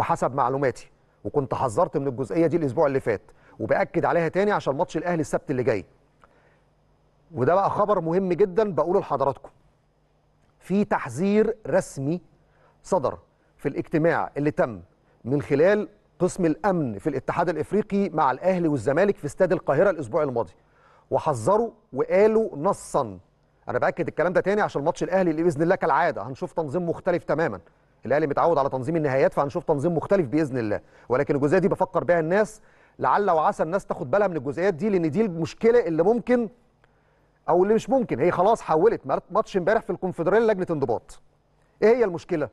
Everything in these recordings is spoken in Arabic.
وحسب معلوماتي وكنت حذرت من الجزئيه دي الاسبوع اللي فات وباكد عليها تاني عشان ماتش الاهلي السبت اللي جاي وده بقى خبر مهم جدا بقوله لحضراتكم في تحذير رسمي صدر في الاجتماع اللي تم من خلال قسم الامن في الاتحاد الافريقي مع الاهلي والزمالك في استاد القاهره الاسبوع الماضي وحذروا وقالوا نصا انا باكد الكلام ده تاني عشان ماتش الاهلي اللي باذن الله كالعاده هنشوف تنظيم مختلف تماما الاهلي متعود على تنظيم النهائيات فهنشوف تنظيم مختلف باذن الله ولكن الجزئيه دي بفكر بها الناس لعل وعسى الناس تاخد بالها من الجزئيات دي لان دي المشكله اللي ممكن او اللي مش ممكن هي خلاص حولت ماتش امبارح في الكونفدراليه لجنه انضباط ايه هي المشكله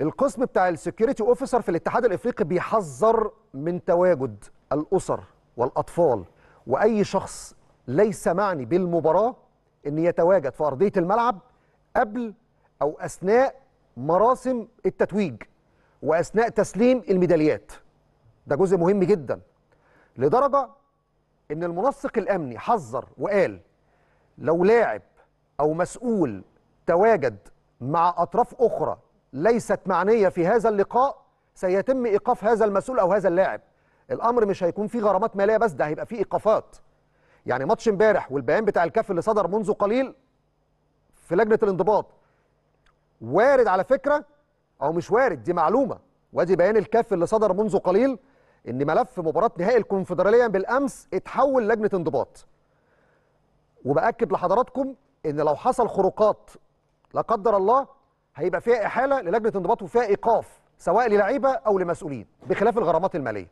القسم بتاع السكيورتي اوفيسر في الاتحاد الافريقي بيحذر من تواجد الاسر والاطفال واي شخص ليس معني بالمباراه ان يتواجد في ارضيه الملعب قبل او اثناء مراسم التتويج واثناء تسليم الميداليات ده جزء مهم جدا لدرجه ان المنسق الامني حذر وقال لو لاعب او مسؤول تواجد مع اطراف اخرى ليست معنيه في هذا اللقاء سيتم ايقاف هذا المسؤول او هذا اللاعب الامر مش هيكون فيه غرامات ماليه بس ده هيبقى فيه ايقافات يعني ماتش امبارح والبيان بتاع الكاف اللي صدر منذ قليل في لجنه الانضباط وارد على فكره او مش وارد دي معلومه وادي بيان الكاف اللي صدر منذ قليل ان ملف مباراه نهائي الكونفدراليه بالامس اتحول لجنه انضباط وباكد لحضراتكم ان لو حصل خروقات لا قدر الله هيبقى فيها احاله للجنه انضباط وفيها ايقاف سواء للعيبه او لمسؤولين بخلاف الغرامات الماليه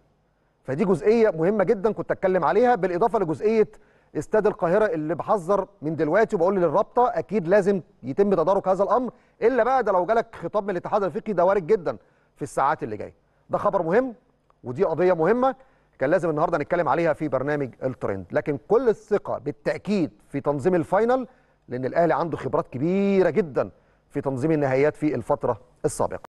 فدي جزئيه مهمه جدا كنت اتكلم عليها بالاضافه لجزئيه استاد القاهره اللي بحذر من دلوقتي وبقول للرابطه اكيد لازم يتم تدارك هذا الامر الا بقى ده لو جالك خطاب من الاتحاد الافريقي ده وارد جدا في الساعات اللي جايه ده خبر مهم ودي قضيه مهمه كان لازم النهارده نتكلم عليها في برنامج الترند لكن كل الثقه بالتاكيد في تنظيم الفاينل لان الاهلي عنده خبرات كبيره جدا في تنظيم النهائيات في الفتره السابقه